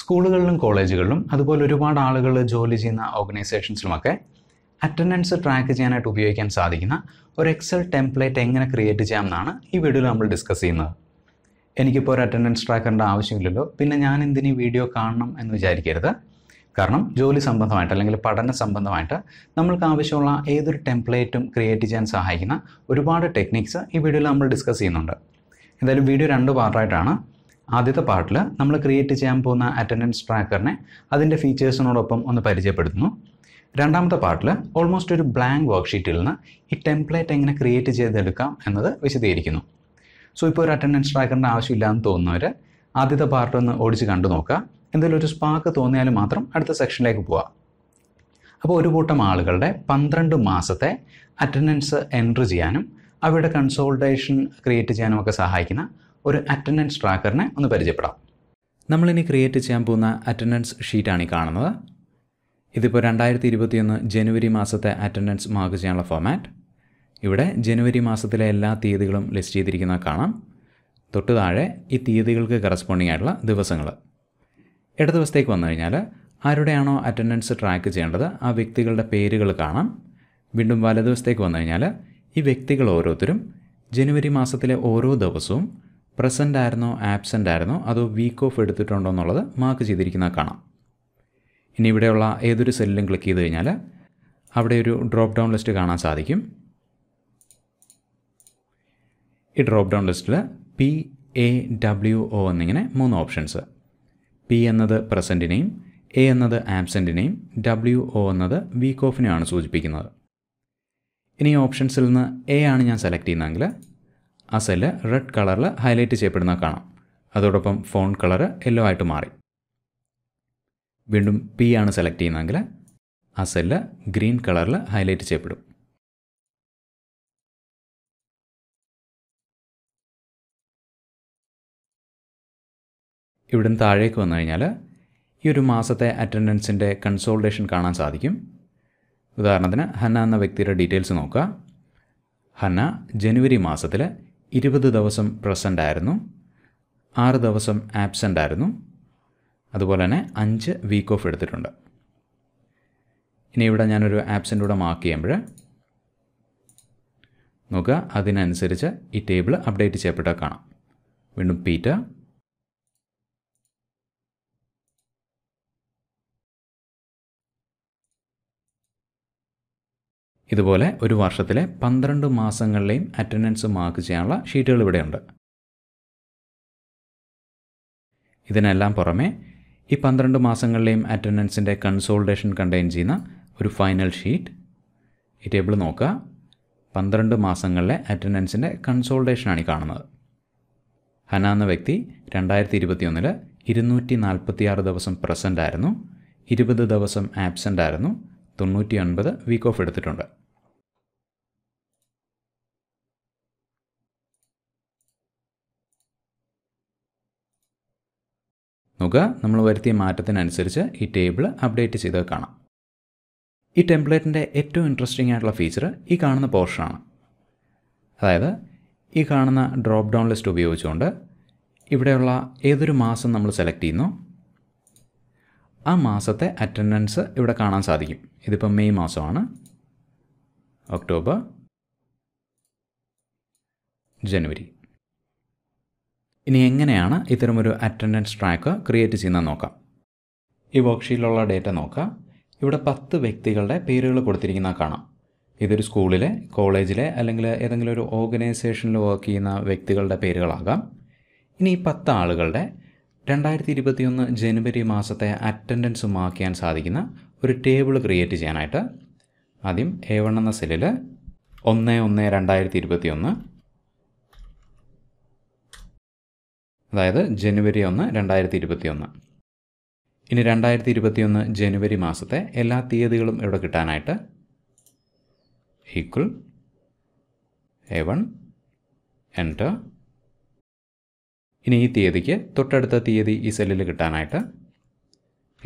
സ്കൂളുകളിലും കോളേജുകളിലും അതുപോലെ ഒരുപാട് ആളുകൾ ജോലി ചെയ്യുന്ന ഓർഗനൈസേഷൻസിലുമൊക്കെ അറ്റൻഡൻസ് ട്രാക്ക് ചെയ്യാനായിട്ട് ഉപയോഗിക്കാൻ സാധിക്കുന്ന ഒരു എക്സൽ ടെംപ്ലേറ്റ് എങ്ങനെ ക്രിയേറ്റ് ചെയ്യാം എന്നാണ് ഈ വീഡിയോയിൽ നമ്മൾ ഡിസ്കസ് ചെയ്യുന്നത് എനിക്കിപ്പോൾ ഒരു അറ്റൻഡൻസ് ട്രാക്കറിൻ്റെ ആവശ്യമില്ലല്ലോ പിന്നെ ഞാൻ എന്തിനീ വീഡിയോ കാണണം എന്ന് വിചാരിക്കരുത് കാരണം ജോലി സംബന്ധമായിട്ട് അല്ലെങ്കിൽ പഠന സംബന്ധമായിട്ട് നമ്മൾക്ക് ആവശ്യമുള്ള ഏതൊരു ടെംപ്ലേറ്റും ക്രിയേറ്റ് ചെയ്യാൻ സഹായിക്കുന്ന ഒരുപാട് ടെക്നിക്സ് ഈ വീഡിയോയിൽ നമ്മൾ ഡിസ്കസ് ചെയ്യുന്നുണ്ട് എന്തായാലും വീഡിയോ രണ്ട് പാർട്ടായിട്ടാണ് ആദ്യത്തെ പാർട്ടിൽ നമ്മൾ ക്രിയേറ്റ് ചെയ്യാൻ പോകുന്ന അറ്റൻഡൻസ് ട്രാക്കറിനെ അതിൻ്റെ ഫീച്ചേഴ്സിനോടൊപ്പം ഒന്ന് പരിചയപ്പെടുത്തുന്നു രണ്ടാമത്തെ പാർട്ടിൽ ഓൾമോസ്റ്റ് ഒരു ബ്ലാങ്ക് വർക്ക്ഷീറ്റിൽ നിന്ന് ഈ ടെംപ്ലേറ്റ് എങ്ങനെ ക്രിയേറ്റ് ചെയ്തെടുക്കാം എന്നത് വിശദീകരിക്കുന്നു സോ ഇപ്പോൾ ഒരു അറ്റൻഡൻസ് ട്രാക്കറിൻ്റെ ആവശ്യമില്ലാന്ന് തോന്നുന്നവർ ആദ്യത്തെ പാർട്ട് ഒന്ന് ഓടിച്ച് കണ്ടു നോക്കുക എന്തെങ്കിലും ഒരു സ്പാർക്ക് തോന്നിയാൽ മാത്രം അടുത്ത സെക്ഷനിലേക്ക് പോവാം അപ്പോൾ ഒരു കൂട്ടം ആളുകളുടെ പന്ത്രണ്ട് മാസത്തെ അറ്റൻഡൻസ് എൻട്രി ചെയ്യാനും അവരുടെ കൺസോൾട്ടേഷൻ ക്രിയേറ്റ് ചെയ്യാനും ഒക്കെ സഹായിക്കുന്ന ഒരു അറ്റൻഡൻസ് ട്രാക്കറിനെ ഒന്ന് പരിചയപ്പെടാം നമ്മളിനി ക്രിയേറ്റ് ചെയ്യാൻ പോകുന്ന അറ്റൻഡൻസ് ഷീറ്റാണ് ഈ കാണുന്നത് ഇതിപ്പോൾ രണ്ടായിരത്തി ഇരുപത്തിയൊന്ന് ജനുവരി മാസത്തെ അറ്റൻഡൻസ് മാർക്ക് ചെയ്യാനുള്ള ഫോമാറ്റ് ഇവിടെ ജനുവരി മാസത്തിലെ എല്ലാ തീയതികളും ലിസ്റ്റ് ചെയ്തിരിക്കുന്നത് കാണാം തൊട്ട് താഴെ ഈ തീയതികൾക്ക് കറസ്പോണ്ടിങ് ആയിട്ടുള്ള ദിവസങ്ങൾ ഇട ദിവസത്തേക്ക് വന്നു കഴിഞ്ഞാൽ ആരുടെയാണോ അറ്റൻഡൻസ് ട്രാക്ക് ചെയ്യേണ്ടത് ആ വ്യക്തികളുടെ പേരുകൾ കാണാം വീണ്ടും വലതുവശത്തേക്ക് വന്നു കഴിഞ്ഞാൽ ഈ വ്യക്തികൾ ഓരോരുത്തരും ജനുവരി മാസത്തിലെ ഓരോ ദിവസവും പ്രസൻ്റ് ആയിരുന്നോ ആബ്സെൻ്റ് ആയിരുന്നോ അതോ വീക്ക് ഓഫ് എടുത്തിട്ടുണ്ടോ എന്നുള്ളത് മാർക്ക് ചെയ്തിരിക്കുന്നത് കാണാം ഇനി ഇവിടെയുള്ള ഏതൊരു സെല്ലിലും ക്ലിക്ക് ചെയ്ത് കഴിഞ്ഞാൽ അവിടെ ഒരു ഡ്രോപ്പ് ഡൗൺ ലിസ്റ്റ് കാണാൻ സാധിക്കും ഈ ഡ്രോപ്പ് ഡൗൺ ലിസ്റ്റിൽ പി എ ഡബ്ല്യു ഒ എന്നിങ്ങനെ മൂന്ന് ഓപ്ഷൻസ് പി എന്നത് പ്രസൻറ്റിനെയും എ എന്നത് ആബ്സെൻറ്റിനെയും ഡബ്ല്യു ഒ എന്നത് വീക്ക് ഓഫിനെയാണ് സൂചിപ്പിക്കുന്നത് ഇനി ഓപ്ഷൻസിൽ നിന്ന് എ ആണ് ഞാൻ സെലക്ട് ചെയ്യുന്നതെങ്കിൽ ആ സെല്ല് റെഡ് കളറിൽ ഹൈലൈറ്റ് ചെയ്യപ്പെടുന്ന കാണാം അതോടൊപ്പം ഫോൺ കളർ യെല്ലോ ആയിട്ട് മാറി വീണ്ടും പി ആണ് സെലക്ട് ചെയ്യുന്നതെങ്കിൽ ആ സെല്ല് ഗ്രീൻ കളറിൽ ഹൈലൈറ്റ് ചെയ്യപ്പെടും ഇവിടുന്ന് താഴേക്ക് വന്നു കഴിഞ്ഞാൽ ഈ ഒരു മാസത്തെ അറ്റൻഡൻസിൻ്റെ കൺസോൾട്ടേഷൻ കാണാൻ സാധിക്കും ഉദാഹരണത്തിന് ഹന്ന എന്ന വ്യക്തിയുടെ ഡീറ്റെയിൽസ് നോക്കുക ഹന്ന ജനുവരി മാസത്തിൽ ഇരുപത് ദിവസം പ്രസൻ്റ് ആയിരുന്നു ആറ് ദിവസം ആബ്സെൻ്റ് ആയിരുന്നു അതുപോലെ തന്നെ അഞ്ച് വീക്ക് ഓഫ് എടുത്തിട്ടുണ്ട് ഇനി ഇവിടെ ഞാനൊരു ആബ്സെൻ്റ് കൂടെ മാർക്ക് ചെയ്യുമ്പോൾ നോക്കുക അതിനനുസരിച്ച് ഈ ടേബിൾ അപ്ഡേറ്റ് ചെയ്യപ്പെട്ടാൽ കാണാം വീണ്ടും പീറ്റ ഇതുപോലെ ഒരു വർഷത്തിലെ പന്ത്രണ്ട് മാസങ്ങളിലെയും അറ്റൻഡൻസ് മാർക്ക് ചെയ്യാനുള്ള ഷീറ്റുകൾ ഇവിടെയുണ്ട് ഇതിനെല്ലാം പുറമെ ഈ പന്ത്രണ്ട് മാസങ്ങളിലെയും അറ്റൻഡൻസിൻ്റെ കൺസോൾട്ടേഷൻ കണ്ടെയ്ൻ ചെയ്യുന്ന ഒരു ഫൈനൽ ഷീറ്റ് ഈ ടേബിൾ നോക്കുക പന്ത്രണ്ട് മാസങ്ങളിലെ അറ്റൻഡൻസിൻ്റെ കൺസോൾട്ടേഷനാണ് ഈ കാണുന്നത് ഹന എന്ന വ്യക്തി രണ്ടായിരത്തി ഇരുപത്തിയൊന്നിൽ ഇരുന്നൂറ്റി നാൽപ്പത്തിയാറ് ദിവസം പ്രസൻ്റ് ആയിരുന്നു ഇരുപത് ദിവസം ആബ്സെൻ്റ് ആയിരുന്നു തൊണ്ണൂറ്റി അൻപത് വീക്ക് ഓഫ് എടുത്തിട്ടുണ്ട് നോക്കുക നമ്മൾ വരുത്തിയ മാറ്റത്തിനനുസരിച്ച് ഈ ടേബിൾ അപ്ഡേറ്റ് ചെയ്ത് കാണാം ഈ ടെംപ്ലേറ്റിൻ്റെ ഏറ്റവും ഇൻട്രസ്റ്റിംഗ് ആയിട്ടുള്ള ഫീച്ചർ ഈ കാണുന്ന പോർഷനാണ് അതായത് ഈ കാണുന്ന ഡ്രോപ്പ് ഡൗൺ ലിസ്റ്റ് ഉപയോഗിച്ചുകൊണ്ട് ഇവിടെയുള്ള ഏതൊരു മാസം നമ്മൾ സെലക്ട് ചെയ്യുന്നു ആ മാസത്തെ അറ്റൻഡൻസ് ഇവിടെ കാണാൻ സാധിക്കും ഇതിപ്പം മെയ് മാസമാണ് ഒക്ടോബർ ജനുവരി ഇനി എങ്ങനെയാണ് ഇത്തരമൊരു അറ്റൻഡൻസ് ട്രാക്ക് ക്രിയേറ്റ് ചെയ്യുന്നത് നോക്കാം ഈ വർക്ക്ഷീറ്റിലുള്ള ഡേറ്റ നോക്കാം ഇവിടെ പത്ത് വ്യക്തികളുടെ പേരുകൾ കൊടുത്തിരിക്കുന്ന കാണാം ഇതൊരു സ്കൂളിലെ കോളേജിലെ അല്ലെങ്കിൽ ഏതെങ്കിലും ഒരു ഓർഗനൈസേഷനിൽ വർക്ക് ചെയ്യുന്ന വ്യക്തികളുടെ പേരുകളാകാം ഇനി ഈ പത്ത് ആളുകളുടെ രണ്ടായിരത്തി ഇരുപത്തിയൊന്ന് ജനുവരി മാസത്തെ അറ്റൻഡൻസ് മാർക്ക് സാധിക്കുന്ന ഒരു ടേബിൾ ക്രിയേറ്റ് ചെയ്യാനായിട്ട് ആദ്യം എ വൺ എന്ന സെല്ലിൽ ഒന്ന് ഒന്ന് രണ്ടായിരത്തി ഇരുപത്തിയൊന്ന് അതായത് ജനുവരി ഒന്ന് രണ്ടായിരത്തി ഇരുപത്തിയൊന്ന് ഇനി രണ്ടായിരത്തി ഇരുപത്തിയൊന്ന് ജനുവരി മാസത്തെ എല്ലാ തീയതികളും ഇവിടെ കിട്ടാനായിട്ട് ഈക്വൽ എ വൺ എൻറ്റർ ഇനി ഈ തീയതിക്ക് തൊട്ടടുത്ത തീയതി ഈ സെല്ലിൽ കിട്ടാനായിട്ട്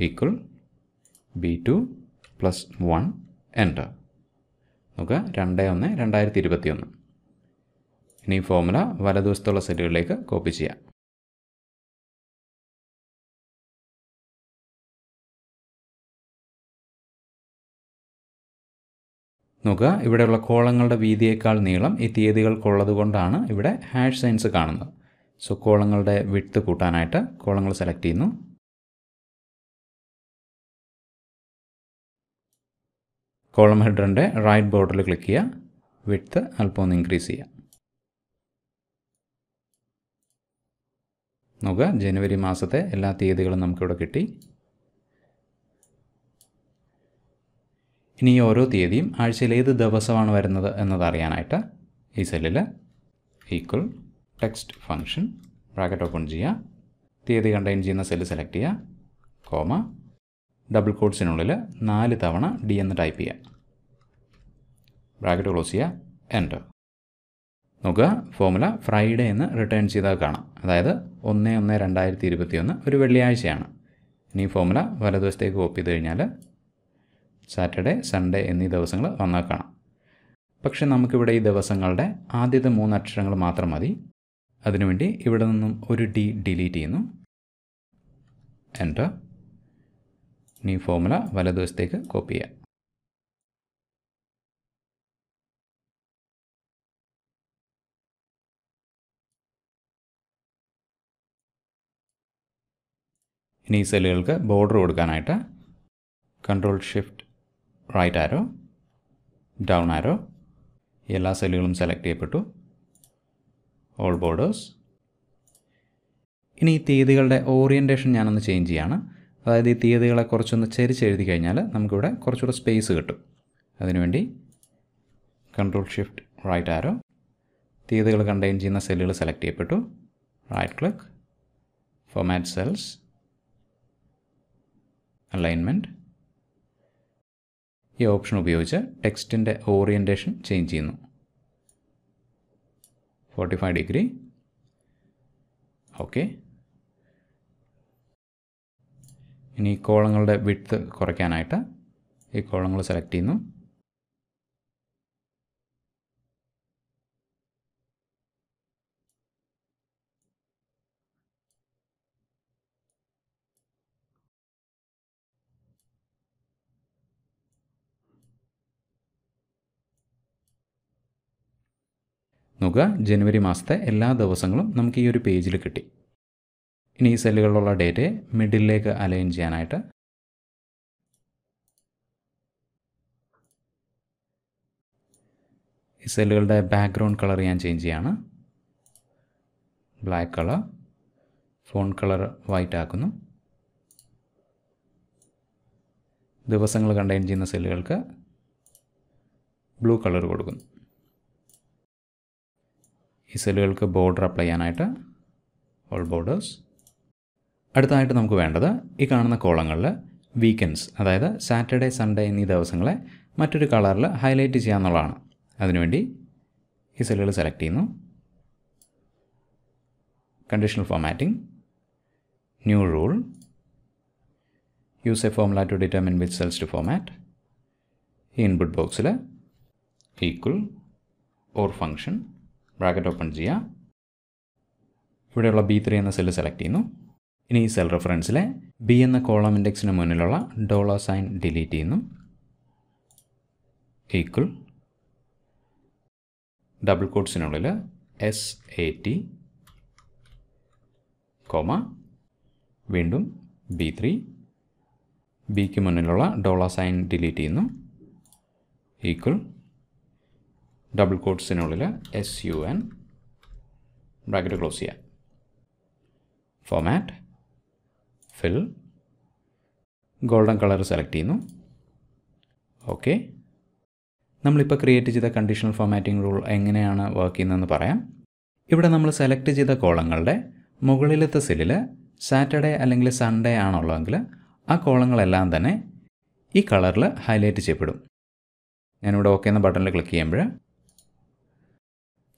equal B two plus one enter നമുക്ക് രണ്ട് ഒന്ന് രണ്ടായിരത്തി ഇരുപത്തി ഒന്ന് ഇനി ഈ ഫോമുല വലതുവശത്തുള്ള സെല്ലുകളിലേക്ക് കോപ്പി ചെയ്യാം നോക്കുക ഇവിടെയുള്ള കോളങ്ങളുടെ വീതിയേക്കാൾ നീളം ഈ തീയതികൾക്കുള്ളത് കൊണ്ടാണ് ഇവിടെ ഹാഷ് സൈൻസ് കാണുന്നത് സോ കോളങ്ങളുടെ വിട്ട് കൂട്ടാനായിട്ട് കോളങ്ങൾ സെലക്ട് ചെയ്യുന്നു കോളം ഹെഡറിൻ്റെ റൈറ്റ് ബോർഡറിൽ ക്ലിക്ക് ചെയ്യുക വിട്ത്ത് അല്പം ഒന്ന് ഇൻക്രീസ് ചെയ്യുക നോക്കുക ജനുവരി മാസത്തെ എല്ലാ തീയതികളും നമുക്കിവിടെ കിട്ടി ഇനി ഓരോ തീയതിയും ആഴ്ചയിൽ ഏത് ദിവസമാണ് വരുന്നത് എന്നത് അറിയാനായിട്ട് ഈ സെല്ലിൽ equal text function bracket open ചെയ്യുക തീയതി കണ്ടെയ്ൻ ചെയ്യുന്ന സെല്ല് സെലക്ട് ചെയ്യുക കോമ ഡബിൾ കോഡ്സിനുള്ളിൽ നാല് തവണ ഡി എന്ന് ടൈപ്പ് ചെയ്യുക ബ്രാക്കറ്റ് ക്ലോസ് ചെയ്യുക എൻ്റർ നോക്കുക ഫോമുല ഫ്രൈഡേ എന്ന് റിട്ടേൺ ചെയ്താൽ കാണാം അതായത് ഒന്ന് ഒന്ന് രണ്ടായിരത്തി ഇരുപത്തി ഒന്ന് ഒരു വെള്ളിയാഴ്ചയാണ് ഇനി ഫോമുല വലതുവശത്തേക്ക് കോപ്പി ചെയ്ത് കഴിഞ്ഞാൽ സാറ്റർഡേ സൺഡേ എന്നീ ദിവസങ്ങൾ വന്നാൽ കാണാം പക്ഷെ നമുക്കിവിടെ ഈ ദിവസങ്ങളുടെ ആദ്യത്തെ മൂന്ന് അക്ഷരങ്ങൾ മാത്രം മതി അതിനുവേണ്ടി ഇവിടെ നിന്നും ഒരു ഡി ഡിലീറ്റ് ചെയ്യുന്നു എൻ്റർ ഇനി ഫോമുല വലതുവശത്തേക്ക് കോപ്പി ചെയ്യാം ഇനി ഈ സെല്ലുകൾക്ക് ബോർഡർ കൊടുക്കാനായിട്ട് control shift right arrow down arrow എല്ലാ സെല്ലുകളും സെലക്ട് ചെയ്യപ്പെട്ടു ഓൾ ബോർഡേഴ്സ് ഇനി ഈ തീയതികളുടെ ഓറിയൻറ്റേഷൻ ഞാനൊന്ന് ചേഞ്ച് ചെയ്യാണ് അതായത് ഈ തീയതികളെ കുറച്ചൊന്ന് ചരിച്ച് എഴുതി കഴിഞ്ഞാൽ നമുക്കിവിടെ കുറച്ചുകൂടെ സ്പേസ് കിട്ടും അതിനുവേണ്ടി കൺട്രോൾ ഷിഫ്റ്റ് റൈറ്റ് ആരോ തീയതികൾ കണ്ടെയ്ൻ ചെയ്യുന്ന സെല്ലുകൾ സെലക്ട് ചെയ്യപ്പെട്ടു right click format cells alignment ഈ ഓപ്ഷൻ ഉപയോഗിച്ച് ടെക്സ്റ്റിൻ്റെ ഓറിയൻറ്റേഷൻ ചേഞ്ച് ചെയ്യുന്നു 45 degree ഓക്കെ ഇനി കോളങ്ങളുടെ വിട്ത്ത് കുറയ്ക്കാനായിട്ട് ഈ കോളങ്ങൾ സെലക്ട് ചെയ്യുന്നു നോക്കുക ജനുവരി മാസത്തെ എല്ലാ ദിവസങ്ങളും നമുക്ക് ഈ ഒരു പേജിൽ കിട്ടി ഇനി ഈ സെല്ലുകളിലുള്ള ഡേറ്റയെ മിഡിലേക്ക് അലൈൻ ചെയ്യാനായിട്ട് ഈ സെല്ലുകളുടെ ബാക്ക്ഗ്രൗണ്ട് കളർ ഞാൻ ചേഞ്ച് ചെയ്യാണ് black colour font colour white ആക്കുന്നു ദിവസങ്ങൾ കണ്ടെയ്ൻ ചെയ്യുന്ന സെല്ലുകൾക്ക് ബ്ലൂ കളർ കൊടുക്കുന്നു ഈ സെല്ലുകൾക്ക് ബോർഡർ അപ്ലൈ ചെയ്യാനായിട്ട് ഓൾ ബോർഡേഴ്സ് അടുത്തതായിട്ട് നമുക്ക് വേണ്ടത് ഈ കാണുന്ന കോളങ്ങളിൽ വീക്കെൻഡ്സ് അതായത് സാറ്റർഡേ സൺഡേ എന്നീ ദിവസങ്ങളെ മറ്റൊരു കളറിൽ ഹൈലൈറ്റ് ചെയ്യാമെന്നുള്ളതാണ് അതിനുവേണ്ടി ഈ സെല്ലുകൾ സെലക്ട് ചെയ്യുന്നു conditional formatting new rule use a formula to determine which cells to format ഈ ഇൻപുട്ട് ബോക്സിൽ equal or function bracket open ചെയ്യുക ഇവിടെയുള്ള ബി ത്രീ എന്ന സെല്ല് സെലക്ട് ചെയ്യുന്നു ഇനി ഈ സെൽ റെഫറൻസിലെ ബി എന്ന കോളം ഇൻഡെക്സിന് മുന്നിലുള്ള ഡോളർ സൈൻ ഡിലീറ്റ് ചെയ്യുന്നു ഈക്വൽ ഡബിൾ കോഡ്സിനുള്ളിൽ എസ് എ ടി കോമ വീണ്ടും ബി ത്രീ ബിക്ക് മുന്നിലുള്ള ഡോളർ സൈൻ ഡിലീറ്റ് ചെയ്യുന്നു ഈക്വൽ ഡബിൾ കോഡ്സിനുള്ളിൽ S U N bracket close ചെയ്യാം format fill golden colour select ചെയ്യുന്നു ഓക്കെ നമ്മളിപ്പോൾ ക്രിയേറ്റ് ചെയ്ത കണ്ടീഷണൽ ഫോമാറ്റിംഗ് റൂൾ എങ്ങനെയാണ് വർക്ക് ചെയ്യുന്നതെന്ന് പറയാം ഇവിടെ നമ്മൾ സെലക്ട് ചെയ്ത കോളങ്ങളുടെ മുകളിലത്തെ സെല്ലിൽ സാറ്റർഡേ അല്ലെങ്കിൽ സൺഡേ ആണുള്ളതെങ്കിൽ ആ കോളങ്ങളെല്ലാം തന്നെ ഈ കളറിൽ ഹൈലൈറ്റ് ചെയ്യപ്പെടും ഞാനിവിടെ ഓക്കെ എന്ന ബട്ടണിൽ ക്ലിക്ക് ചെയ്യുമ്പോൾ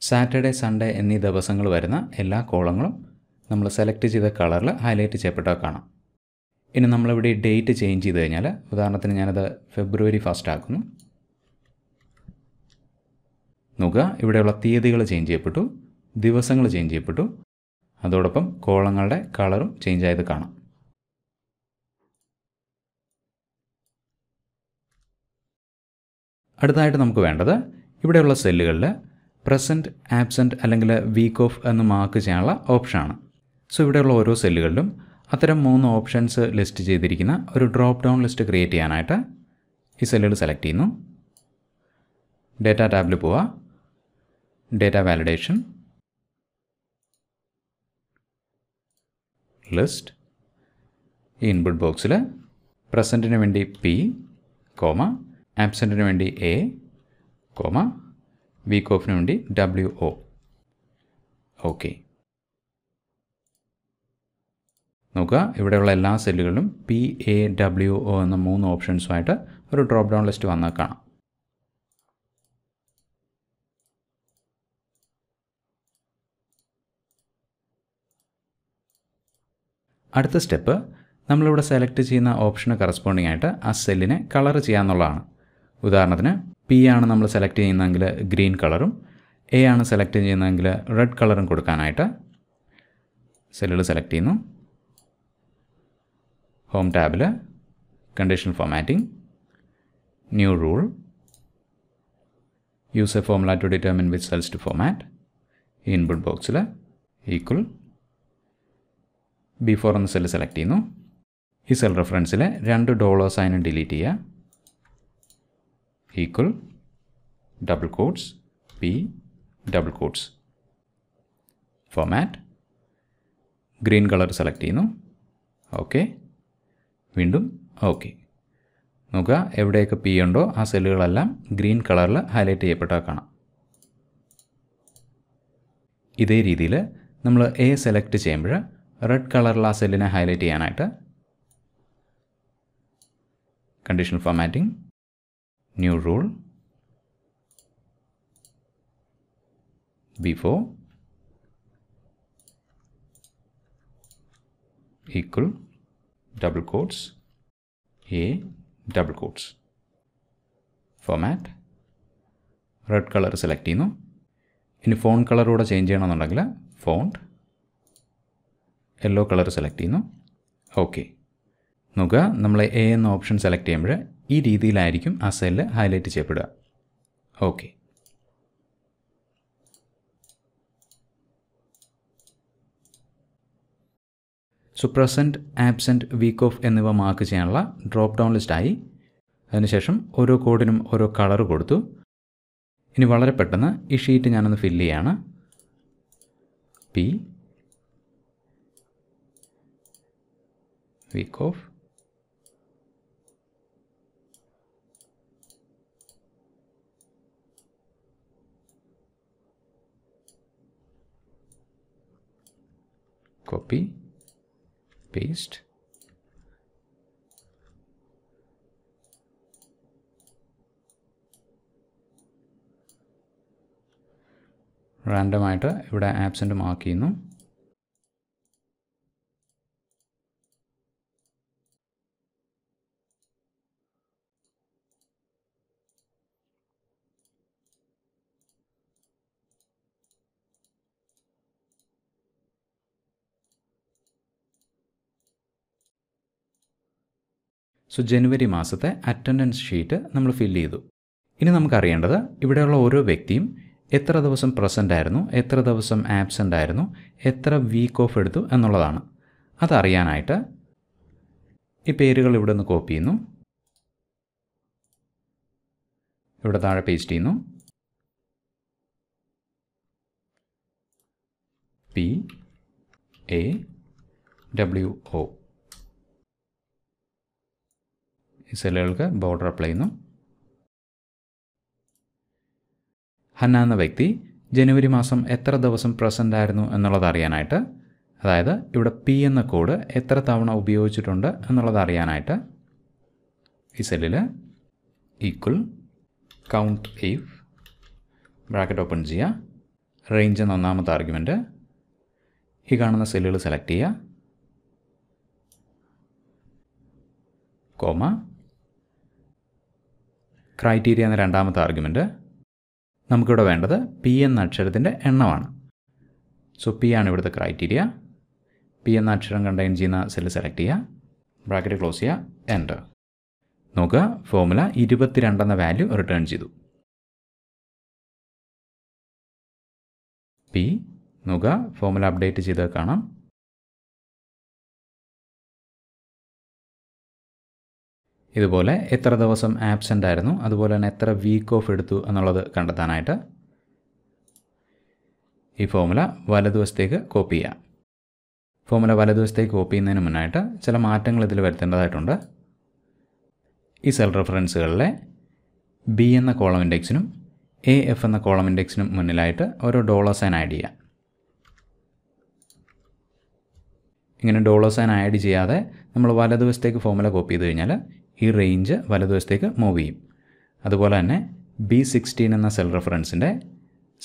സാറ്റർഡേ സൺഡേ എന്നീ ദിവസങ്ങൾ വരുന്ന എല്ലാ കോളങ്ങളും നമ്മൾ സെലക്ട് ചെയ്ത കളറിൽ ഹൈലൈറ്റ് ചെയ്യപ്പെട്ട കാണാം ഇനി നമ്മളിവിടെ ഡേറ്റ് ചേഞ്ച് ചെയ്ത് കഴിഞ്ഞാൽ ഉദാഹരണത്തിന് ഞാനത് ഫെബ്രുവരി ഫസ്റ്റ് ആക്കുന്നു നോക്കുക ഇവിടെയുള്ള തീയതികൾ ചേഞ്ച് ചെയ്യപ്പെട്ടു ദിവസങ്ങൾ ചേഞ്ച് ചെയ്യപ്പെട്ടു അതോടൊപ്പം കോളങ്ങളുടെ കളറും ചേഞ്ച് ആയത് കാണാം അടുത്തതായിട്ട് നമുക്ക് വേണ്ടത് ഇവിടെയുള്ള സെല്ലുകളിൽ പ്രസൻറ്റ് ആബ്സെൻറ്റ് അല്ലെങ്കിൽ വീക്ക് ഓഫ് എന്ന് മാർക്ക് ചെയ്യാനുള്ള ഓപ്ഷനാണ് സോ ഇവിടെയുള്ള ഓരോ സെല്ലുകളിലും അത്തരം മൂന്ന് ഓപ്ഷൻസ് ലിസ്റ്റ് ചെയ്തിരിക്കുന്ന ഒരു ഡ്രോപ്പ് ഡൗൺ ലിസ്റ്റ് ക്രിയേറ്റ് ചെയ്യാനായിട്ട് ഈ സെല്ലുകൾ സെലക്ട് ചെയ്യുന്നു ഡേറ്റ ടാബിൽ പോവുക ഡേറ്റ വാലിഡേഷൻ ലിസ്റ്റ് ഈ ഇൻപുട്ട് ബോക്സിൽ പ്രസൻറ്റിന് വേണ്ടി പി കോമ ആബ്സെൻറ്റിന് വേണ്ടി എ കോമ വീക്ക് ഓഫിന് വേണ്ടി ഡബ്ല്യു ഒ ഓക്കെ നോക്കുക ഇവിടെയുള്ള എല്ലാ സെല്ലുകളിലും പി എ ഡബ്ല്യു ഒ എന്ന മൂന്ന് ഓപ്ഷൻസുമായിട്ട് ഒരു ഡ്രോപ്പ് ഡൗൺ ലിസ്റ്റ് വന്നാൽ കാണാം അടുത്ത സ്റ്റെപ്പ് നമ്മളിവിടെ സെലക്ട് ചെയ്യുന്ന ഓപ്ഷന് കറസ്പോണ്ടിങ് ആയിട്ട് ആ സെല്ലിനെ കളർ ചെയ്യാന്നുള്ളതാണ് ഉദാഹരണത്തിന് പി ആണ് നമ്മൾ സെലക്ട് ചെയ്യുന്നതെങ്കിൽ ഗ്രീൻ കളറും എ ആണ് സെലക്ട് ചെയ്യുന്നതെങ്കിൽ റെഡ് കളറും കൊടുക്കാനായിട്ട് സെല്ലുകൾ സെലക്ട് ചെയ്യുന്നു ഹോം ടാബിൽ conditional formatting new rule use a formula to determine which cells to format input ബോക്സിൽ ഈക്വൽ ബി ഫോർ എന്ന സെല്ല് സെലക്ട് ചെയ്യുന്നു ഈ സെൽ റെഫറൻസിൽ രണ്ട് ഡോളർ സൈനും ഡിലീറ്റ് ചെയ്യുക equal double quotes P double quotes format green colour select ചെയ്യുന്നു okay വീണ്ടും ഓക്കെ നോക്കുക എവിടെയൊക്കെ പി ഉണ്ടോ ആ സെല്ലുകളെല്ലാം ഗ്രീൻ കളറിൽ ഹൈലൈറ്റ് ചെയ്യപ്പെട്ടാൽ കാണാം ഇതേ രീതിയിൽ നമ്മൾ എ സെലക്ട് ചെയ്യുമ്പോൾ റെഡ് കളറിൽ ആ സെല്ലിനെ ഹൈലൈറ്റ് ചെയ്യാനായിട്ട് conditional formatting new rule before equal double quotes a double quotes format red colour select ചെയ്യുന്നു ഇനി ഫോൺ കളറൂടെ ചേഞ്ച് ചെയ്യണമെന്നുണ്ടെങ്കിൽ ഫോണ്ട് യെല്ലോ കളർ സെലക്ട് ചെയ്യുന്നു ഓക്കെ നോക്കുക നമ്മൾ എ എന്ന ഓപ്ഷൻ സെലക്ട് ചെയ്യുമ്പോൾ ഈ രീതിയിലായിരിക്കും ആ സെല്ല് ഹൈലൈറ്റ് ചെയ്യപ്പെടുക okay so present absent week off എന്നിവ മാർക്ക് ചെയ്യാനുള്ള ഡ്രോപ്പ് ഡൗൺ ലിസ്റ്റായി അതിനുശേഷം ഓരോ കോഡിനും ഓരോ കളർ കൊടുത്തു ഇനി വളരെ പെട്ടെന്ന് ഈ ഷീറ്റ് ഞാനൊന്ന് ഫില്ല് ചെയ്യാണ് P week off copy, paste. റാൻഡമായിട്ട് ഇവിടെ ആബ്സെൻ്റ് മാർക്ക് ചെയ്യുന്നു സോ ജനുവരി മാസത്തെ അറ്റൻഡൻസ് ഷീറ്റ് നമ്മൾ ഫില്ല് ചെയ്തു ഇനി നമുക്കറിയേണ്ടത് ഇവിടെയുള്ള ഓരോ വ്യക്തിയും എത്ര ദിവസം പ്രസൻ്റ് ആയിരുന്നു എത്ര ദിവസം ആബ്സെൻ്റ് ആയിരുന്നു എത്ര വീക്ക് ഓഫ് എടുത്തു എന്നുള്ളതാണ് അതറിയാനായിട്ട് ഈ പേരുകൾ ഇവിടെ നിന്ന് കോപ്പി ചെയ്യുന്നു ഇവിടെ താഴെ പേസ്റ്റ് ചെയ്യുന്നു പി എ ഡബ്ല്യു ഒ ഈ സെല്ലുകൾക്ക് ബോർഡർ അപ്ലൈ ചെയ്യുന്നു ഹന്ന എന്ന വ്യക്തി ജനുവരി മാസം എത്ര ദിവസം പ്രസൻ്റ് ആയിരുന്നു എന്നുള്ളത് അറിയാനായിട്ട് അതായത് ഇവിടെ പി എന്ന കോഡ് എത്ര തവണ ഉപയോഗിച്ചിട്ടുണ്ട് എന്നുള്ളത് അറിയാനായിട്ട് ഈ സെല്ലിൽ equal count if bracket open ചെയ്യുക റേഞ്ച് എന്ന ഒന്നാമത്തെ ആർഗ്യുമെൻറ്റ് ഈ കാണുന്ന സെല്ലുകൾ സെലക്ട് ചെയ്യുക കോമ ക്രൈറ്റീരിയ എന്ന രണ്ടാമത്തെ ആർഗ്യുമെൻറ്റ് നമുക്കിവിടെ വേണ്ടത് പി എന്ന അക്ഷരത്തിൻ്റെ എണ്ണമാണ് സോ പി ആണ് ഇവിടുത്തെ ക്രൈറ്റീരിയ പി എന്ന അക്ഷരം കണ്ടെയ്ൻ ചെയ്യുന്ന സെല്ല് സെലക്ട് ചെയ്യുക ബ്രാക്കറ്റ് ക്ലോസ് ചെയ്യുക എൻ്റർ നോക്കുക ഫോമുല ഇരുപത്തിരണ്ടെന്ന വാല്യൂ റിട്ടേൺ ചെയ്തു പി നോക്കുക ഫോമുല അപ്ഡേറ്റ് ചെയ്ത് കാണാം ഇതുപോലെ എത്ര ദിവസം ആബ്സെൻ്റ് ആയിരുന്നു അതുപോലെ തന്നെ എത്ര വീക്ക് ഓഫ് എടുത്തു എന്നുള്ളത് കണ്ടെത്താനായിട്ട് ഈ ഫോമുല വലതുവശത്തേക്ക് കോപ്പി ചെയ്യാം ഫോമുല വലതുവശത്തേക്ക് കോപ്പി ചെയ്യുന്നതിന് മുന്നായിട്ട് ചില മാറ്റങ്ങൾ ഇതിൽ വരുത്തേണ്ടതായിട്ടുണ്ട് ഈ സെൽ റെഫറൻസുകളിലെ ബി എന്ന കോളം ഇൻഡെക്സിനും എ എഫ് എന്ന കോളം ഇൻഡെക്സിനും മുന്നിലായിട്ട് ഓരോ ഡോളർ സൈൻ ആഡ് ചെയ്യാം ഇങ്ങനെ ഡോളർ സൈൻ ആഡ് ചെയ്യാതെ നമ്മൾ വലതുവശത്തേക്ക് ഫോമുല കോപ്പി ചെയ്ത് കഴിഞ്ഞാൽ ഈ റേഞ്ച് വലതുവശത്തേക്ക് മൂവ് ചെയ്യും അതുപോലെ തന്നെ ബി സിക്സ്റ്റീൻ എന്ന സെൽ റെഫറൻസിൻ്റെ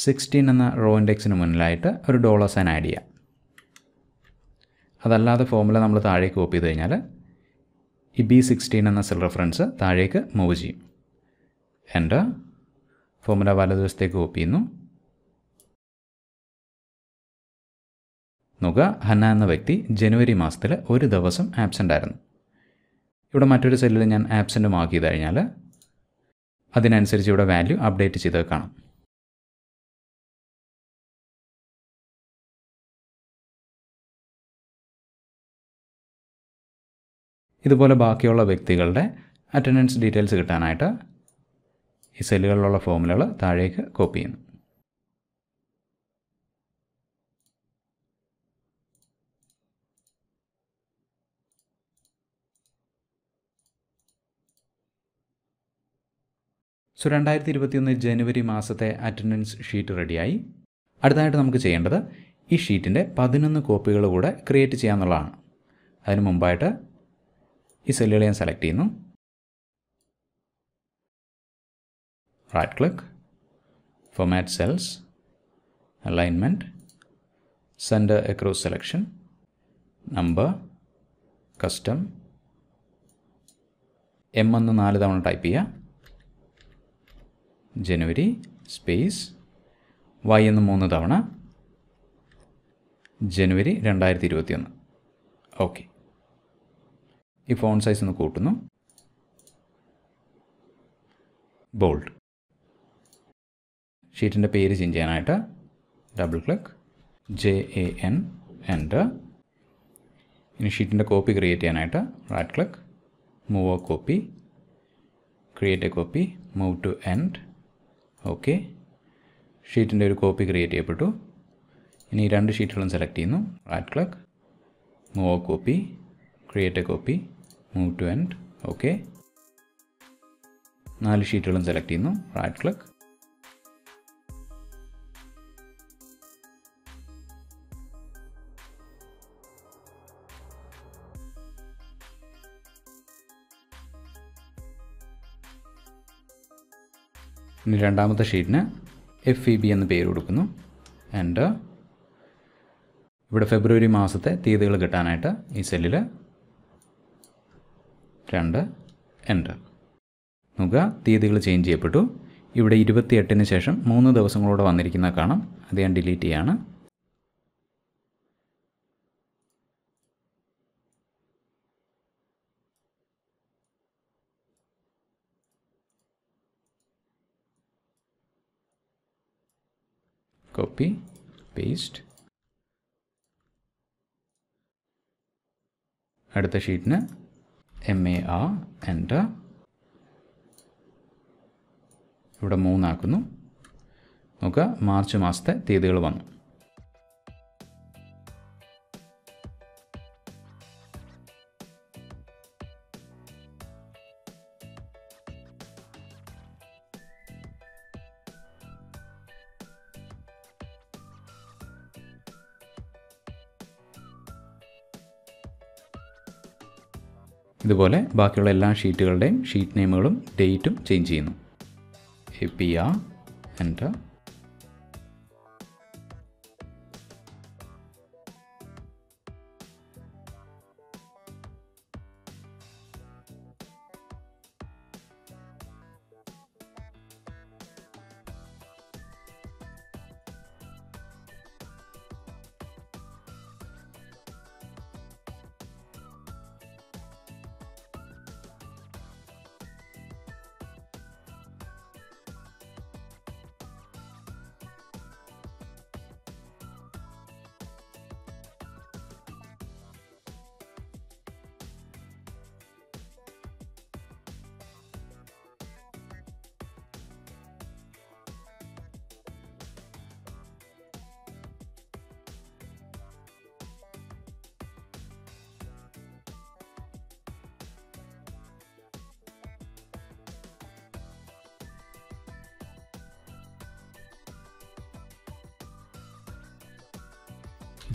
സിക്സ്റ്റീൻ എന്ന റോ ഇൻഡെക്സിന് മുന്നിലായിട്ട് ഒരു ഡോളർ സൈൻ ആഡ് ചെയ്യാം അതല്ലാതെ ഫോമുല നമ്മൾ താഴേക്ക് കോപ്പി ചെയ്ത് കഴിഞ്ഞാൽ ഈ ബി സിക്സ്റ്റീൻ എന്ന സെൽ റെഫറൻസ് താഴേക്ക് മൂവ് ചെയ്യും എൻ്റെ ഫോമുല വലതുവശത്തേക്ക് കോപ്പി ചെയ്യുന്നു നോക്കുക ഹന്ന എന്ന വ്യക്തി ജനുവരി മാസത്തിൽ ഒരു ദിവസം ആബ്സെൻ്റ് ആയിരുന്നു ഇവിടെ മറ്റൊരു സെല്ലിൽ ഞാൻ ആബ്സെൻ്റ് മാർക്ക് ചെയ്ത് കഴിഞ്ഞാൽ അതിനനുസരിച്ച് ഇവിടെ വാല്യൂ അപ്ഡേറ്റ് ചെയ്ത് കാണാം ഇതുപോലെ ബാക്കിയുള്ള വ്യക്തികളുടെ അറ്റൻഡൻസ് ഡീറ്റെയിൽസ് കിട്ടാനായിട്ട് ഈ സെല്ലുകളിലുള്ള ഫോമുലകൾ താഴേക്ക് കോപ്പി ചെയ്യുന്നു സോ രണ്ടായിരത്തി ഇരുപത്തിയൊന്ന് ജനുവരി മാസത്തെ അറ്റൻഡൻസ് ഷീറ്റ് റെഡിയായി അടുത്തതായിട്ട് നമുക്ക് ചെയ്യേണ്ടത് ഈ ഷീറ്റിൻ്റെ പതിനൊന്ന് കോപ്പികൾ കൂടെ ക്രിയേറ്റ് ചെയ്യാമെന്നുള്ളതാണ് അതിന് മുമ്പായിട്ട് ഈ സെല്ലുകൾ ഞാൻ സെലക്ട് ചെയ്യുന്നു right click format cells alignment centre across selection number custom M എന്ന് നാല് തവണ ടൈപ്പ് ചെയ്യുക ജനുവരി സ്പേസ് വൈ എന്ന് മൂന്ന് തവണ ജനുവരി രണ്ടായിരത്തി ഇരുപത്തിയൊന്ന് ഓക്കെ ഈ ഫോൺ സൈസ് ഒന്ന് കൂട്ടുന്നു ബോൾഡ് ഷീറ്റിൻ്റെ പേര് ചേഞ്ച് ചെയ്യാനായിട്ട് double click J A N enter ഇനി ഷീറ്റിൻ്റെ കോപ്പി ക്രിയേറ്റ് ചെയ്യാനായിട്ട് right click move copy create a copy move to end okay ഷീറ്റിൻ്റെ ഒരു കോപ്പി ക്രിയേറ്റ് ചെയ്യപ്പെട്ടു ഇനി രണ്ട് ഷീറ്റുകളും സെലക്ട് ചെയ്യുന്നു right click move copy create a copy move to end okay നാല് ഷീറ്റുകളും സെലക്ട് ചെയ്യുന്നു റൈറ്റ് ക്ലക്ക് ഇനി രണ്ടാമത്തെ ഷീറ്റിന് എഫ് ഇ e ബി എന്ന് പേര് കൊടുക്കുന്നു ആൻഡ് ഇവിടെ ഫെബ്രുവരി മാസത്തെ തീയതികൾ കിട്ടാനായിട്ട് ഈ സെല്ലിൽ രണ്ട് എൻ്റർ നോക്കുക തീയതികൾ ചേഞ്ച് ചെയ്യപ്പെട്ടു ഇവിടെ ഇരുപത്തിയെട്ടിന് ശേഷം മൂന്ന് ദിവസങ്ങളോടെ വന്നിരിക്കുന്ന കാണാം അത് ഞാൻ ഡിലീറ്റ് ചെയ്യാണ് copy, paste. അടുത്ത ഷീറ്റിന് എം എ ആ എൻ്റർ ഇവിടെ മൂന്നാക്കുന്നു നോക്കുക മാർച്ച് മാസത്തെ തീയതികൾ വന്നു ഇതുപോലെ ബാക്കിയുള്ള എല്ലാ ഷീറ്റുകളുടെയും ഷീറ്റ് നെയിമുകളും ഡേറ്റും ചേഞ്ച് ചെയ്യുന്നു A P R enter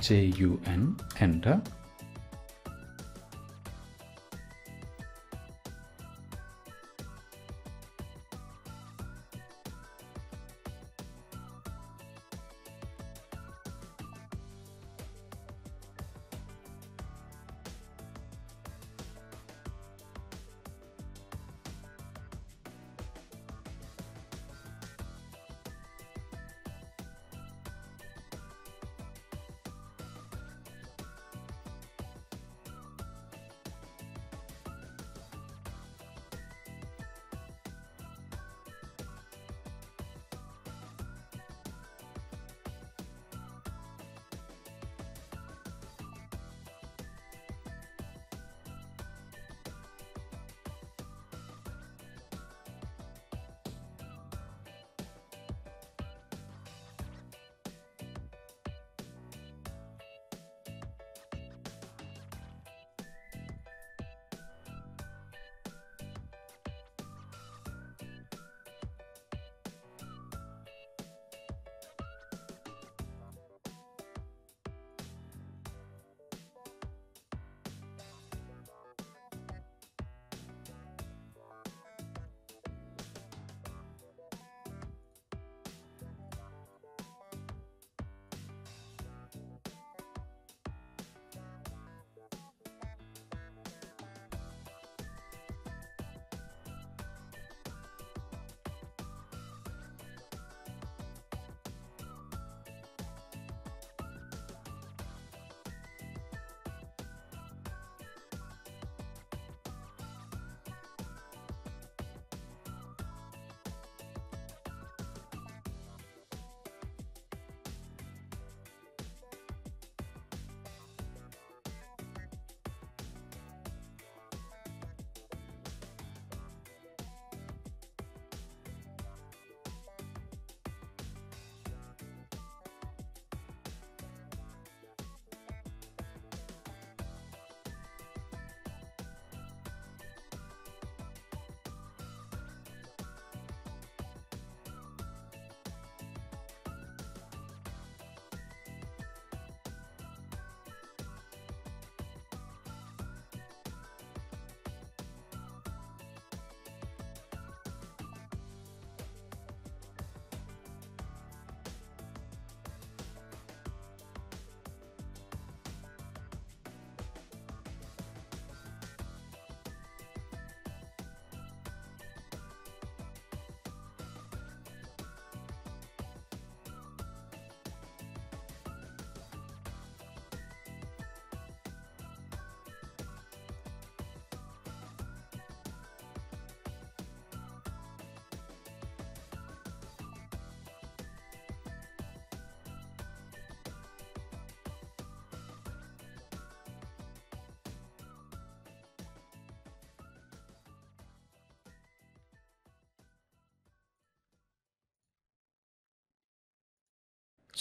J U N, enter.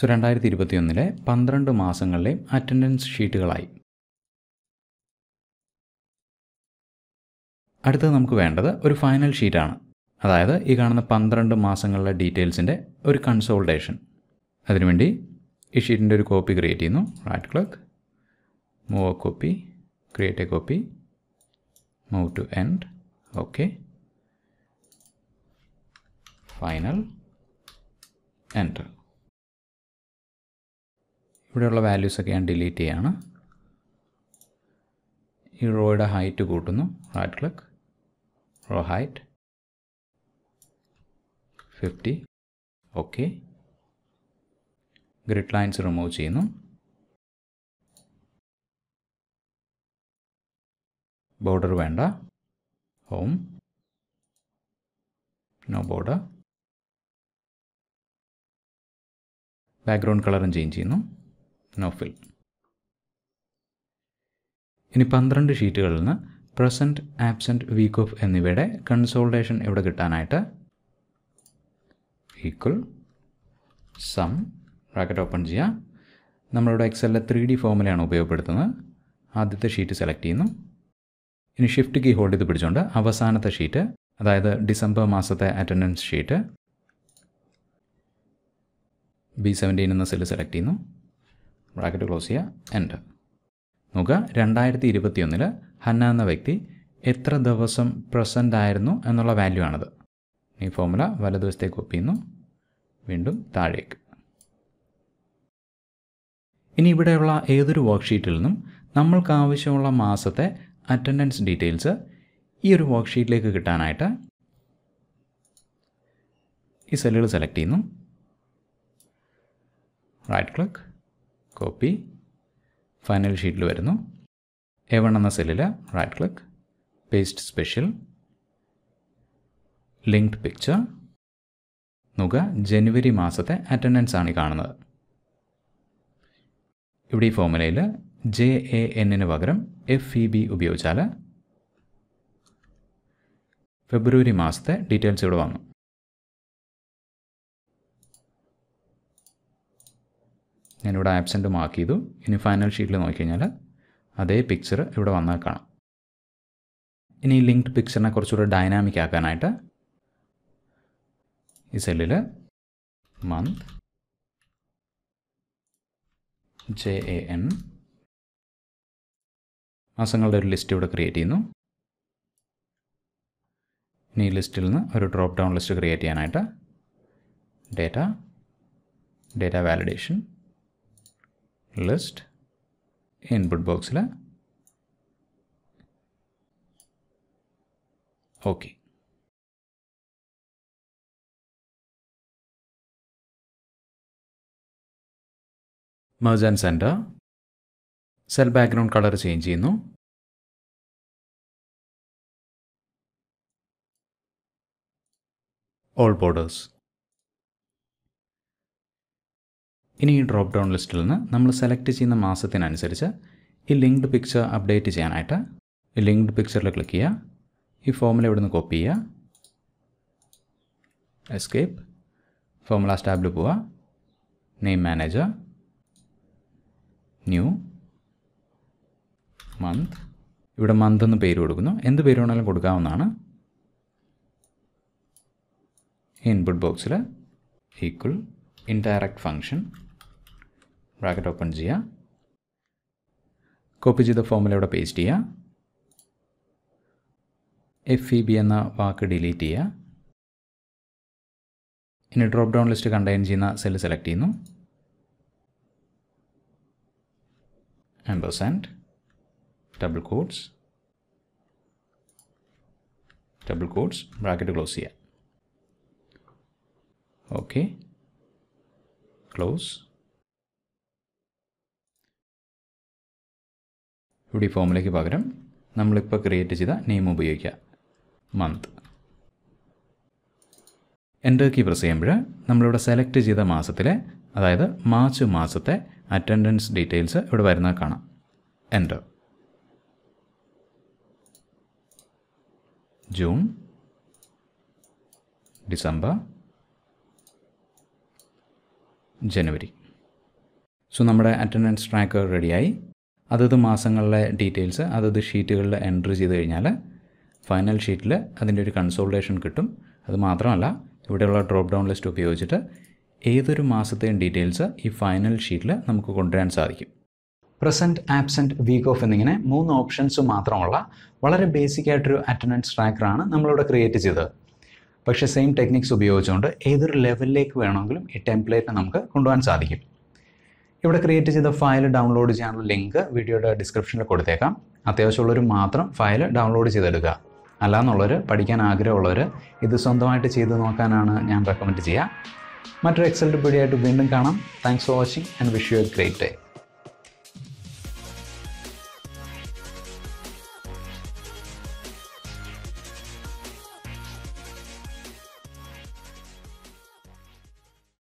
So രണ്ടായിരത്തി ഇരുപത്തിയൊന്നിലെ പന്ത്രണ്ട് മാസങ്ങളിലെയും അറ്റൻഡൻസ് ഷീറ്റുകളായി അടുത്തത് നമുക്ക് വേണ്ടത് ഒരു ഫൈനൽ ഷീറ്റാണ് അതായത് ഈ കാണുന്ന പന്ത്രണ്ട് മാസങ്ങളിലെ ഡീറ്റെയിൽസിൻ്റെ ഒരു കൺസോൾട്ടേഷൻ അതിനുവേണ്ടി ഈ ഷീറ്റിൻ്റെ ഒരു കോപ്പി ക്രിയേറ്റ് ചെയ്യുന്നു right click move a copy create a copy move to end okay final enter ഇവിടെയുള്ള വാല്യൂസൊക്കെ ഞാൻ ഡിലീറ്റ് ചെയ്യാണ് ഈ റോയുടെ ഹൈറ്റ് കൂട്ടുന്നു right click row height fifty okay grid lines remove ചെയ്യുന്നു ബോർഡർ വേണ്ട ഹോം നോ ബോർഡർ ബാക്ക്ഗ്രൗണ്ട് കളറും ചേഞ്ച് ചെയ്യുന്നു നോഫിൽ ഇനി പന്ത്രണ്ട് ഷീറ്റുകളിൽ നിന്ന് പ്രസൻറ്റ് ആബ്സെൻറ്റ് വീക്ക് ഓഫ് എന്നിവയുടെ കൺസോൾട്ടേഷൻ ഇവിടെ കിട്ടാനായിട്ട് ഈക്വൽ സം ബ്രാക്കറ്റ് ഓപ്പൺ ചെയ്യുക നമ്മളിവിടെ എക്സലിലെ ത്രീ ഡി ഫോമിലാണ് ഉപയോഗപ്പെടുത്തുന്നത് ആദ്യത്തെ ഷീറ്റ് സെലക്ട് ചെയ്യുന്നു ഇനി ഷിഫ്റ്റ് കീ ഹോൾഡ് ചെയ്ത് പിടിച്ചുകൊണ്ട് അവസാനത്തെ ഷീറ്റ് അതായത് ഡിസംബർ മാസത്തെ അറ്റൻഡൻസ് ഷീറ്റ് ബി സെവൻറ്റീൻ എന്ന സെല്ല് സെലക്ട് ചെയ്യുന്നു ബ്രാക്കറ്റ് ക്ലോസ് ചെയ്യുക എൻ്റർ നോക്കുക രണ്ടായിരത്തി ഇരുപത്തിയൊന്നിൽ ഹന്ന എന്ന വ്യക്തി എത്ര ദിവസം പ്രസൻ്റ് ആയിരുന്നു എന്നുള്ള വാല്യൂ ആണത് ഈ ഫോമുല വലതുവശത്തേക്ക് കോപ്പി ചെയ്യുന്നു വീണ്ടും താഴേക്ക് ഇനി ഇവിടെയുള്ള ഏതൊരു വർക്ക്ഷീറ്റിൽ നിന്നും നമ്മൾക്ക് ആവശ്യമുള്ള മാസത്തെ അറ്റൻഡൻസ് ഡീറ്റെയിൽസ് ഈ ഒരു വർക്ക്ഷീറ്റിലേക്ക് കിട്ടാനായിട്ട് ഈ സെല്ലുകൾ സെലക്ട് ചെയ്യുന്നു റൈറ്റ് ക്ലിക്ക് കോപ്പി ഫൈനൽ ഷീറ്റിൽ വരുന്നു എ വൺ എന്ന സെല്ലിൽ right click paste special linked picture നുക ജനുവരി മാസത്തെ അറ്റൻഡൻസ് ആണ് കാണുന്നത് ഇവിടെ ഈ ഫോർമുലയിൽ ജെ എ എന്നിന് പകരം എഫ് ഇ e ബി ഉപയോഗിച്ചാൽ ഫെബ്രുവരി മാസത്തെ ഡീറ്റെയിൽസ് ഇവിടെ വന്നു ഞാനിവിടെ ആബ്സെൻ്റ് മാർക്ക് ചെയ്തു ഇനി ഫൈനൽ ഷീറ്റിൽ നോക്കിക്കഴിഞ്ഞാൽ അതേ പിക്ചർ ഇവിടെ വന്നാൽ കാണാം ഇനി ഈ ലിങ്ക്ഡ് പിക്ചറിനെ കുറച്ചുകൂടെ ഡൈനാമിക് ആക്കാനായിട്ട് ഈ സെല്ലിൽ മന്ത് ജെ എ എൻ മാസങ്ങളുടെ ഒരു ലിസ്റ്റ് ഇവിടെ ക്രിയേറ്റ് ചെയ്യുന്നു ഇനി ഈ ലിസ്റ്റിൽ നിന്ന് ഒരു ഡ്രോപ്പ് ഡൗൺ ലിസ്റ്റ് ക്രിയേറ്റ് ചെയ്യാനായിട്ട് data data validation list input பாக்ஸில் okay merge and centre cell background colour change ചെയ്യുന്നു ഓൾ ബോർഡേഴ്സ് ഇനി ഈ ഡ്രോപ്പ് ഡൗൺ ലിസ്റ്റിൽ നിന്ന് നമ്മൾ സെലക്ട് ചെയ്യുന്ന മാസത്തിനനുസരിച്ച് ഈ ലിങ്ക്ഡ് പിക്ചർ അപ്ഡേറ്റ് ചെയ്യാനായിട്ട് ഈ ലിങ്ക്ഡ് പിക്ചറിൽ ക്ലിക്ക് ചെയ്യുക ഈ ഫോമിൽ ഇവിടുന്ന് കോപ്പി ചെയ്യുക എസ്കേപ്പ് ഫോമുല സ്റ്റാബിൽ പോവുക നെയിം മാനേജർ ന്യൂ മന്ത് ഇവിടെ മന്ത് എന്ന് പേര് കൊടുക്കുന്നു എന്ത് പേര് വേണമെങ്കിലും കൊടുക്കാവുന്നതാണ് ഇൻപുട്ട് ബോക്സിൽ equal indirect function bracket open ചെയ്യുക കോപ്പി ചെയ്ത ഫോമുല ഇവിടെ പേസ്റ്റ് ചെയ്യുക എഫ് ഇ ബി എന്ന വാക്ക് ഡിലീറ്റ് ചെയ്യുക ഇനി ഡ്രോപ്പ് ഡൗൺ ലിസ്റ്റ് കണ്ടെയ്ൻ ചെയ്യുന്ന സെല് സെലക്ട് ചെയ്യുന്നു ampersand double quotes double quotes bracket close ചെയ്യുക ഓക്കെ ക്ലോസ് ഇവിടെ ഈ ഫോമിലേക്ക് പകരം നമ്മളിപ്പോൾ ക്രിയേറ്റ് ചെയ്ത നെയിം ഉപയോഗിക്കുക മന്ത് എൻ്റർ കീ പ്രസ് ചെയ്യുമ്പോൾ നമ്മളിവിടെ സെലക്ട് ചെയ്ത മാസത്തിലെ അതായത് മാർച്ച് മാസത്തെ അറ്റൻഡൻസ് ഡീറ്റെയിൽസ് ഇവിടെ വരുന്നത് കാണാം എൻ്റർ ജൂൺ ഡിസംബർ ജനുവരി സോ നമ്മുടെ അറ്റൻഡൻസ് ട്രാക്കർ റെഡിയായി അതത് മാസങ്ങളിലെ ഡീറ്റെയിൽസ് അതത് ഷീറ്റുകളിൽ എൻട്രി ചെയ്ത് കഴിഞ്ഞാൽ ഫൈനൽ ഷീറ്റിൽ അതിൻ്റെ ഒരു കൺസോൾട്ടേഷൻ കിട്ടും അത് മാത്രമല്ല ഇവിടെയുള്ള ഡ്രോപ്പ് ഡൗൺ ലിസ്റ്റ് ഉപയോഗിച്ചിട്ട് ഏതൊരു മാസത്തെയും ഡീറ്റെയിൽസ് ഈ ഫൈനൽ ഷീറ്റിൽ നമുക്ക് കൊണ്ടുവരാൻ സാധിക്കും പ്രസൻറ്റ് ആബ്സെൻറ്റ് വീക്ക് ഓഫ് എന്നിങ്ങനെ മൂന്ന് ഓപ്ഷൻസ് മാത്രമുള്ള വളരെ ബേസിക് ആയിട്ടൊരു അറ്റൻഡൻസ് ട്രാക്കറാണ് നമ്മളിവിടെ ക്രിയേറ്റ് ചെയ്തത് പക്ഷേ സെയിം ടെക്നിക്സ് ഉപയോഗിച്ചുകൊണ്ട് ഏതൊരു ലെവലിലേക്ക് വേണമെങ്കിലും ഈ ടെംപ്ലേറ്റിനെ നമുക്ക് കൊണ്ടുപോകാൻ സാധിക്കും ഇവിടെ ക്രിയേറ്റ് ചെയ്ത ഫയൽ ഡൗൺലോഡ് ചെയ്യാനുള്ള ലിങ്ക് വീഡിയോയുടെ ഡിസ്ക്രിപ്ഷനിൽ കൊടുത്തേക്കാം അത്യാവശ്യമുള്ളവർ മാത്രം ഫയൽ ഡൗൺലോഡ് ചെയ്തെടുക്കുക അല്ലാന്നുള്ളവർ പഠിക്കാൻ ആഗ്രഹമുള്ളവർ ഇത് സ്വന്തമായിട്ട് ചെയ്തു നോക്കാനാണ് ഞാൻ റെക്കമെൻഡ് ചെയ്യുക മറ്റൊരു എക്സൽ പീഡിയായിട്ട് വീണ്ടും കാണാം thanks for watching and wish you a great day